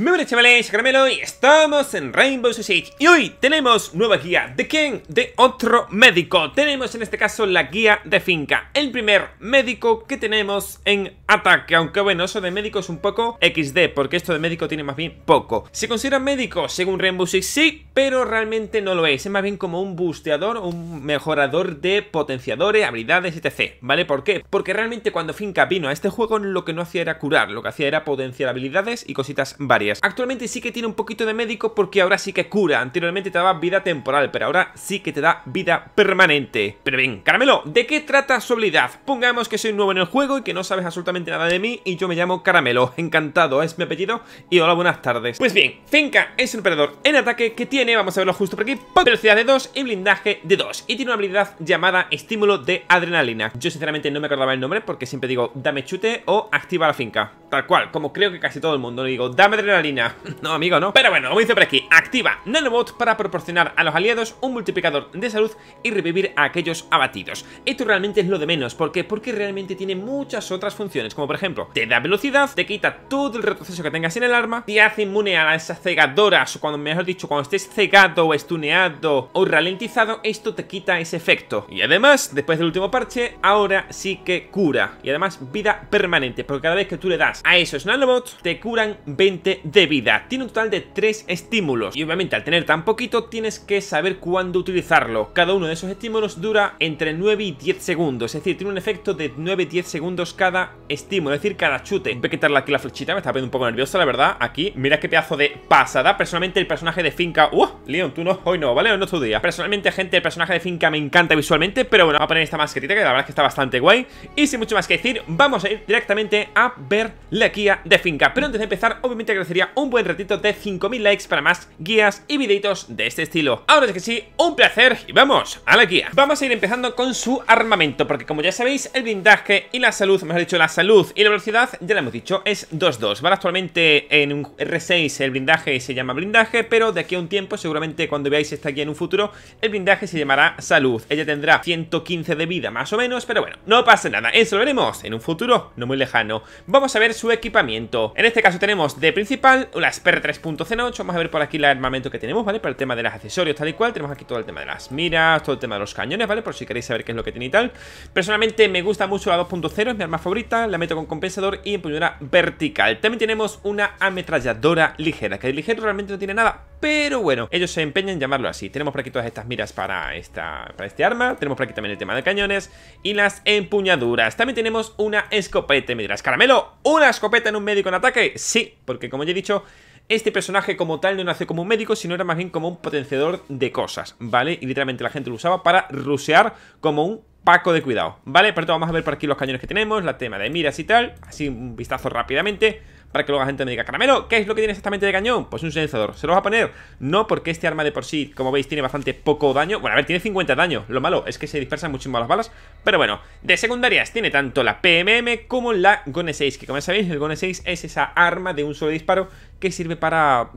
Muy buenas chavales, Caramelo y estamos en Rainbow Six Y hoy tenemos nueva guía, ¿de quién? De otro médico Tenemos en este caso la guía de finca El primer médico que tenemos en ataque Aunque bueno, eso de médico es un poco XD Porque esto de médico tiene más bien poco Se considera médico según Rainbow Six sí Pero realmente no lo es, es más bien como un busteador Un mejorador de potenciadores, habilidades, etc ¿Vale? ¿Por qué? Porque realmente cuando finca vino a este juego Lo que no hacía era curar, lo que hacía era potenciar habilidades y cositas varias Actualmente sí que tiene un poquito de médico porque ahora sí que cura. Anteriormente te daba vida temporal, pero ahora sí que te da vida permanente. Pero bien, Caramelo, ¿de qué trata su habilidad? Pongamos que soy nuevo en el juego y que no sabes absolutamente nada de mí y yo me llamo Caramelo. Encantado, es mi apellido y hola, buenas tardes. Pues bien, Finca es un emperador en ataque que tiene, vamos a verlo justo por aquí, velocidad de 2 y blindaje de 2. Y tiene una habilidad llamada estímulo de adrenalina. Yo sinceramente no me acordaba el nombre porque siempre digo dame chute o activa la finca. Tal cual, como creo que casi todo el mundo le digo dame adrenalina No, amigo, no. Pero bueno, como dice por aquí, activa Nanobot para proporcionar a los aliados un multiplicador de salud y revivir a aquellos abatidos. Esto realmente es lo de menos, ¿por qué? Porque realmente tiene muchas otras funciones, como por ejemplo, te da velocidad, te quita todo el retroceso que tengas en el arma, te hace inmune a esas cegadoras, o cuando mejor dicho, cuando estés cegado o estuneado o ralentizado, esto te quita ese efecto. Y además, después del último parche, ahora sí que cura. Y además, vida permanente, porque cada vez que tú le das a esos nanobots, te curan 20 de vida. Tiene un total de 3 estímulos y obviamente al tener tan poquito tienes que saber cuándo utilizarlo. Cada uno de esos estímulos dura entre 9 y 10 segundos, es decir, tiene un efecto de 9-10 segundos cada estímulo, es decir, cada chute. Voy a quitarle aquí la flechita, me está poniendo un poco nervioso, la verdad. Aquí, mira qué pedazo de pasada. Personalmente el personaje de Finca... ¡Uh! Leon, tú no, hoy no, ¿vale? Hoy no es tu día. Personalmente, gente, el personaje de Finca me encanta visualmente, pero bueno, voy a poner esta masquetita que la verdad es que está bastante guay. Y sin mucho más que decir, vamos a ir directamente a ver la guía de Finca. Pero antes de empezar, obviamente, agradecer sería un buen ratito de 5000 likes para más guías y videitos de este estilo. Ahora es que sí, un placer y vamos a la guía. Vamos a ir empezando con su armamento, porque como ya sabéis, el blindaje y la salud, mejor dicho, la salud y la velocidad, ya lo hemos dicho, es 2-2. Vale, actualmente en un R6 el blindaje se llama blindaje, pero de aquí a un tiempo, seguramente cuando veáis esta guía en un futuro, el blindaje se llamará salud. Ella tendrá 115 de vida más o menos, pero bueno, no pasa nada. Eso lo veremos en un futuro no muy lejano. Vamos a ver su equipamiento. En este caso tenemos de principio principal, la SPR 3.08, vamos a ver por aquí el armamento que tenemos, ¿vale? Para el tema de los accesorios, tal y cual, tenemos aquí todo el tema de las miras, todo el tema de los cañones, ¿vale? Por si queréis saber qué es lo que tiene y tal. Personalmente me gusta mucho la 2.0, es mi arma favorita, la meto con compensador y empuñadura vertical. También tenemos una ametralladora ligera, que de ligero realmente no tiene nada, pero bueno, ellos se empeñan en llamarlo así. Tenemos por aquí todas estas miras para, esta, este arma. Tenemos por aquí también el tema de cañones y las empuñaduras. También tenemos una escopeta. Me dirás, Caramelo, ¿una escopeta en un médico en ataque? Sí, porque como ya he dicho, este personaje como tal no nació como un médico, sino era más bien como un potenciador de cosas, ¿vale? Y literalmente la gente lo usaba para rusear como un paco de cuidado, ¿vale? Pero vamos a ver por aquí los cañones que tenemos, la tema de miras y tal, así un vistazo rápidamente para que luego la gente me diga, Caramelo, ¿qué es lo que tiene exactamente de cañón? Pues un silenciador. ¿Se lo vas a poner? No, porque este arma de por sí, como veis, tiene bastante poco daño. Bueno, a ver, tiene 50 daño. Lo malo es que se dispersan muchísimo las balas. Pero bueno, de secundarias tiene tanto la PMM como la Gone 6, que como ya sabéis, el Gone 6 es esa arma de un solo disparo que sirve para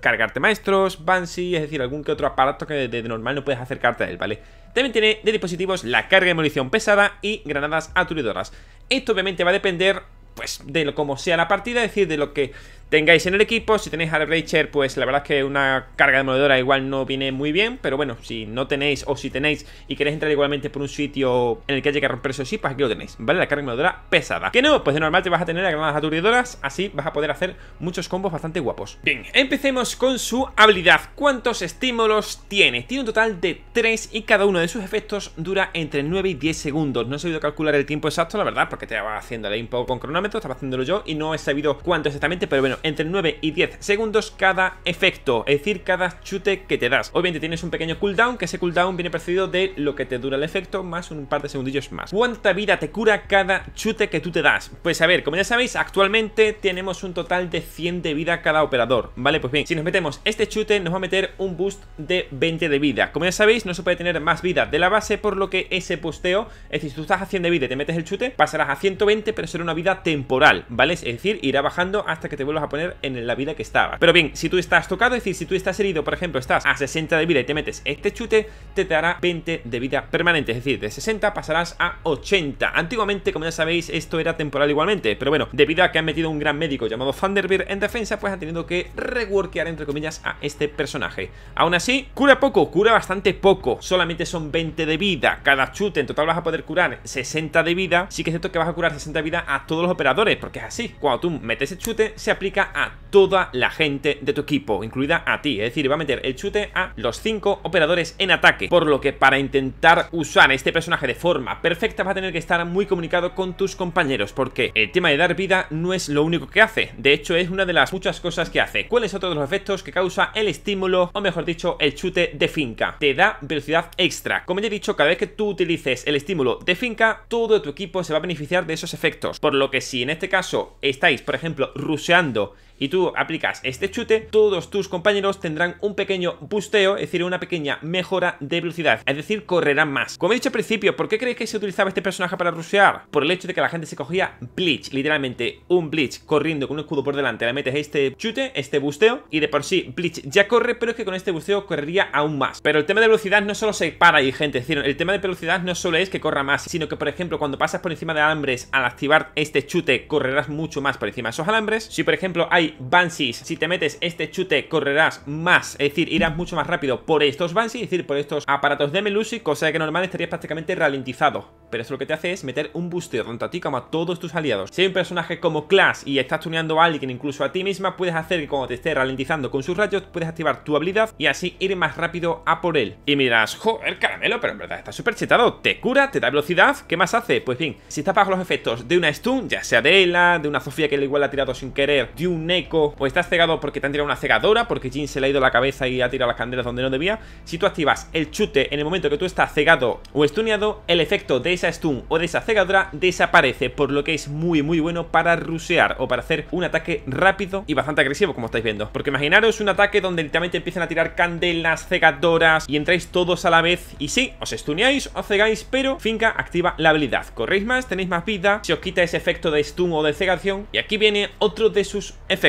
cargarte maestros, Banshee, es decir, algún que otro aparato que de, normal no puedes acercarte a él, ¿vale? También tiene de dispositivos la carga de munición pesada y granadas aturdidoras Esto obviamente va a depender pues de lo como sea la partida, es decir, de lo que tengáis en el equipo. Si tenéis al Racher, pues la verdad es que una carga demoledora igual no viene muy bien. Pero bueno, si no tenéis o si tenéis y queréis entrar igualmente por un sitio en el que haya que romper esos pues aquí lo tenéis, ¿vale? La carga demoledora pesada. ¿Qué no? Pues de normal te vas a tener a granadas aturdidoras, así vas a poder hacer muchos combos bastante guapos. Bien, empecemos con su habilidad. ¿Cuántos estímulos tiene? Tiene un total de 3 y cada uno de sus efectos dura entre 9 y 10 segundos. No he sabido calcular el tiempo exacto, la verdad, porque te va haciendo un poco con cronómetro, estaba haciéndolo yo y no he sabido cuánto exactamente, pero bueno, entre 9 y 10 segundos cada efecto, es decir, cada chute que te das. Obviamente tienes un pequeño cooldown, que ese cooldown viene precedido de lo que te dura el efecto, más un par de segundillos más. ¿Cuánta vida te cura cada chute que tú te das? Pues a ver, como ya sabéis, actualmente tenemos un total de 100 de vida cada operador, ¿vale? Pues bien, si nos metemos este chute, nos va a meter un boost de 20 de vida. Como ya sabéis, no se puede tener más vida de la base, por lo que ese posteo, es decir, si tú estás a 100 de vida y te metes el chute, pasarás a 120, pero será una vida temporal, ¿vale? Es decir, irá bajando hasta que te vuelvas a a poner en la vida que estaba. Pero bien, si tú estás tocado, es decir, si tú estás herido, por ejemplo, estás a 60 de vida y te metes este chute, te dará 20 de vida permanente. Es decir, de 60 pasarás a 80. Antiguamente, como ya sabéis, esto era temporal igualmente. Pero bueno, debido a que han metido un gran médico llamado Thunderbird en defensa, pues han tenido que reworkear, entre comillas, a este personaje. Aún así, cura poco, cura bastante poco. Solamente son 20 de vida. Cada chute en total vas a poder curar 60 de vida. Sí que es cierto que vas a curar 60 de vida a todos los operadores, porque es así. Cuando tú metes el chute, se aplica a toda la gente de tu equipo, incluida a ti. Es decir, va a meter el chute a los 5 operadores en ataque. Por lo que para intentar usar este personaje de forma perfecta va a tener que estar muy comunicado con tus compañeros. Porque el tema de dar vida no es lo único que hace. De hecho, es una de las muchas cosas que hace. ¿Cuáles son todos los efectos que causa el estímulo, o mejor dicho, el chute de finca? Te da velocidad extra. Como ya he dicho, cada vez que tú utilices el estímulo de finca, todo tu equipo se va a beneficiar de esos efectos. Por lo que si en este caso estáis, por ejemplo, ruseando So y tú aplicas este chute, todos tus compañeros tendrán un pequeño busteo, es decir, una pequeña mejora de velocidad, es decir, correrán más. Como he dicho al principio, ¿por qué creéis que se utilizaba este personaje para rushear? Por el hecho de que la gente se cogía Bleach, literalmente un Bleach corriendo con un escudo por delante, le metes este chute, este busteo, y de por sí Bleach ya corre, pero es que con este busteo correría aún más. Pero el tema de velocidad no solo se para ahí, gente, es decir, el tema de velocidad no solo es que corra más, sino que, por ejemplo, cuando pasas por encima de alambres, al activar este chute, correrás mucho más por encima de esos alambres. Si, por ejemplo, hay Bansis, Banshees. Si te metes este chute, correrás más, es decir, irás mucho más rápido por estos Banshees, es decir, por estos aparatos de Melusi, cosa que normal estarías prácticamente ralentizado. Pero eso lo que te hace es meter un busteo tanto a ti como a todos tus aliados. Si hay un personaje como Clash y estás tuneando a alguien, incluso a ti misma, puedes hacer que cuando te esté ralentizando con sus rayos, puedes activar tu habilidad y así ir más rápido a por él. Y miras, joder, caramelo, pero en verdad está súper chetado. Te cura, te da velocidad, ¿qué más hace? Pues bien, si estás bajo los efectos de una stun, ya sea de Ela, de una Sofía que le igual ha tirado sin querer, de un o pues estás cegado porque te han tirado una cegadora, porque Jin se le ha ido la cabeza y ha tirado las candelas donde no debía, si tú activas el chute en el momento que tú estás cegado o estuneado el efecto de esa stun o de esa cegadora desaparece, por lo que es muy muy bueno para rusear o para hacer un ataque rápido y bastante agresivo, como estáis viendo. Porque imaginaros un ataque donde literalmente empiezan a tirar candelas, cegadoras y entráis todos a la vez y sí, os estuneáis, o cegáis, pero Finca activa la habilidad. Corréis más, tenéis más vida, se os quita ese efecto de stun o de cegación y aquí viene otro de sus efectos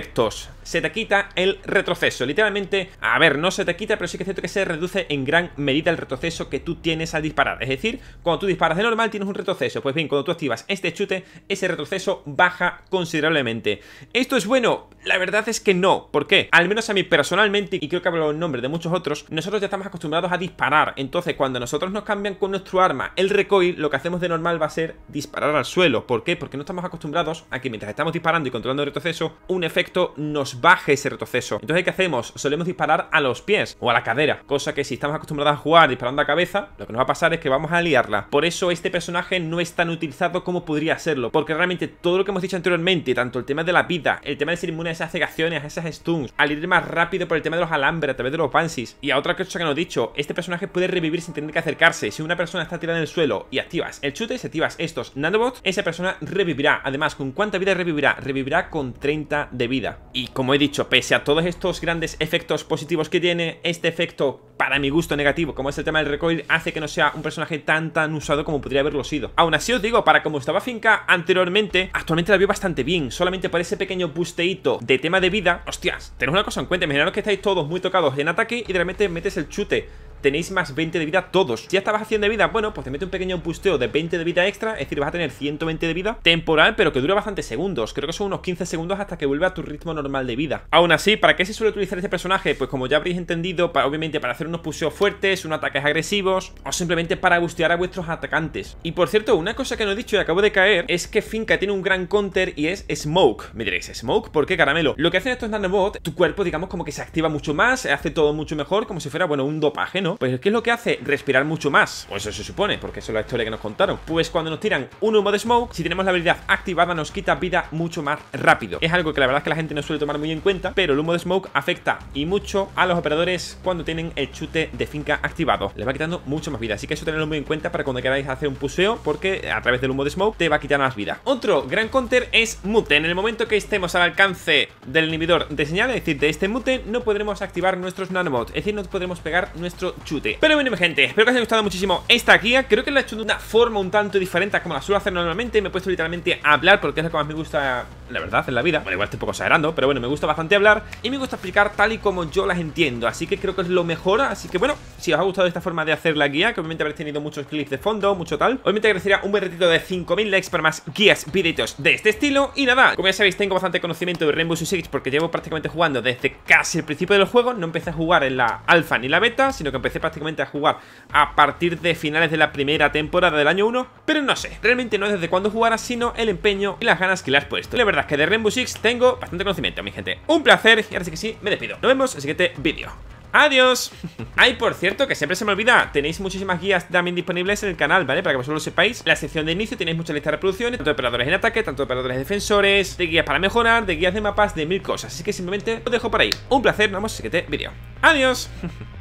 se te quita el retroceso. Literalmente, a ver, no se te quita, pero sí que es cierto que se reduce en gran medida el retroceso que tú tienes al disparar. Es decir, cuando tú disparas de normal tienes un retroceso. Pues bien, cuando tú activas este chute, ese retroceso baja considerablemente. ¿Esto es bueno? La verdad es que no. ¿Por qué? Al menos a mí personalmente, y creo que hablo en nombre de muchos otros, nosotros ya estamos acostumbrados a disparar. Entonces, cuando nosotros nos cambian con nuestro arma el recoil, lo que hacemos de normal va a ser disparar al suelo. ¿Por qué? Porque no estamos acostumbrados a que mientras estamos disparando y controlando el retroceso, un efecto nos baje ese retroceso. Entonces, ¿qué hacemos? Solemos disparar a los pies o a la cadera, cosa que si estamos acostumbrados a jugar disparando a cabeza, lo que nos va a pasar es que vamos a liarla. Por eso este personaje no es tan utilizado como podría serlo, porque realmente todo lo que hemos dicho anteriormente, tanto el tema de la vida, el tema de ser inmune a esas cegaciones, a esas stuns, al ir más rápido por el tema de los alambres, a través de los pansis, y a otra cosa que no he dicho, este personaje puede revivir sin tener que acercarse. Si una persona está tirada en el suelo y activas el chute, si activas estos nanobots, esa persona revivirá. Además, ¿con cuánta vida revivirá? Revivirá con 30 de vida. Y como he dicho, pese a todos estos grandes efectos positivos que tiene, este efecto, para mi gusto negativo, como es el tema del recoil, hace que no sea un personaje tan tan usado como podría haberlo sido. Aún así os digo, para como estaba Finca anteriormente, actualmente la veo bastante bien, solamente por ese pequeño busteito de tema de vida, hostias, tened una cosa en cuenta, imaginaros que estáis todos muy tocados en ataque y de repente metes el chute tenéis más 20 de vida todos. Si ya estabas haciendo de vida, bueno, pues te mete un pequeño busteo de 20 de vida extra, es decir, vas a tener 120 de vida temporal, pero que dura bastante segundos. Creo que son unos 15 segundos hasta que vuelva a tu ritmo normal de vida. Aún así, ¿para qué se suele utilizar este personaje? Pues como ya habréis entendido, obviamente para hacer unos puseos fuertes, unos ataques agresivos, o simplemente para bustear a vuestros atacantes. Y por cierto, una cosa que no he dicho y acabo de caer, es que Finca tiene un gran counter y es Smoke. Me diréis, ¿Smoke? ¿Por qué caramelo? Lo que hacen estos nanobots, tu cuerpo, digamos, como que se activa mucho más, hace todo mucho mejor, como si fuera, bueno, un dopaje, pues ¿qué es lo que hace? Respirar mucho más. O pues eso se supone, porque eso es la historia que nos contaron. Pues cuando nos tiran un humo de smoke, si tenemos la habilidad activada, nos quita vida mucho más rápido. Es algo que la verdad es que la gente no suele tomar muy en cuenta, pero el humo de smoke afecta y mucho a los operadores cuando tienen el chute de finca activado. Les va quitando mucho más vida, así que eso tenerlo muy en cuenta para cuando queráis hacer un puseo, porque a través del humo de smoke te va a quitar más vida. Otro gran counter es mute. En el momento que estemos al alcance del inhibidor de señal, es decir, de este mute, no podremos activar nuestros nanomods es decir, no podremos pegar nuestro chute Pero bueno, gente, espero que os haya gustado muchísimo esta guía Creo que la he hecho de una forma un tanto diferente a como la suelo hacer normalmente Me he puesto literalmente a hablar porque es lo que más me gusta la verdad en la vida. Bueno, igual estoy un poco exagerando, pero bueno, me gusta bastante hablar y me gusta explicar tal y como yo las entiendo. Así que creo que es lo mejor. Así que bueno, si os ha gustado esta forma de hacer la guía, que obviamente habréis tenido muchos clips de fondo, mucho tal. Obviamente agradecería un buen de 5000 likes para más guías, vídeos de este estilo. Y nada, como ya sabéis, tengo bastante conocimiento de Rainbow Six porque llevo prácticamente jugando desde casi el principio del juego. No empecé a jugar en la alfa ni la beta, sino que empecé prácticamente a jugar a partir de finales de la primera temporada del año 1. Pero no sé, realmente no es desde cuándo jugaras, sino el empeño y las ganas que le has puesto. La verdad que de Rainbow Six tengo bastante conocimiento, mi gente. Un placer y ahora sí que sí, me despido. Nos vemos en el siguiente vídeo. ¡Adiós! Ay, por cierto, que siempre se me olvida Tenéis muchísimas guías también disponibles en el canal, ¿vale? Para que vosotros lo sepáis En la sección de inicio tenéis muchas listas de reproducciones Tanto de operadores en ataque, tanto de operadores defensores De guías para mejorar, de guías de mapas, de mil cosas Así que simplemente os dejo por ahí Un placer, nos vemos en el siguiente vídeo ¡Adiós!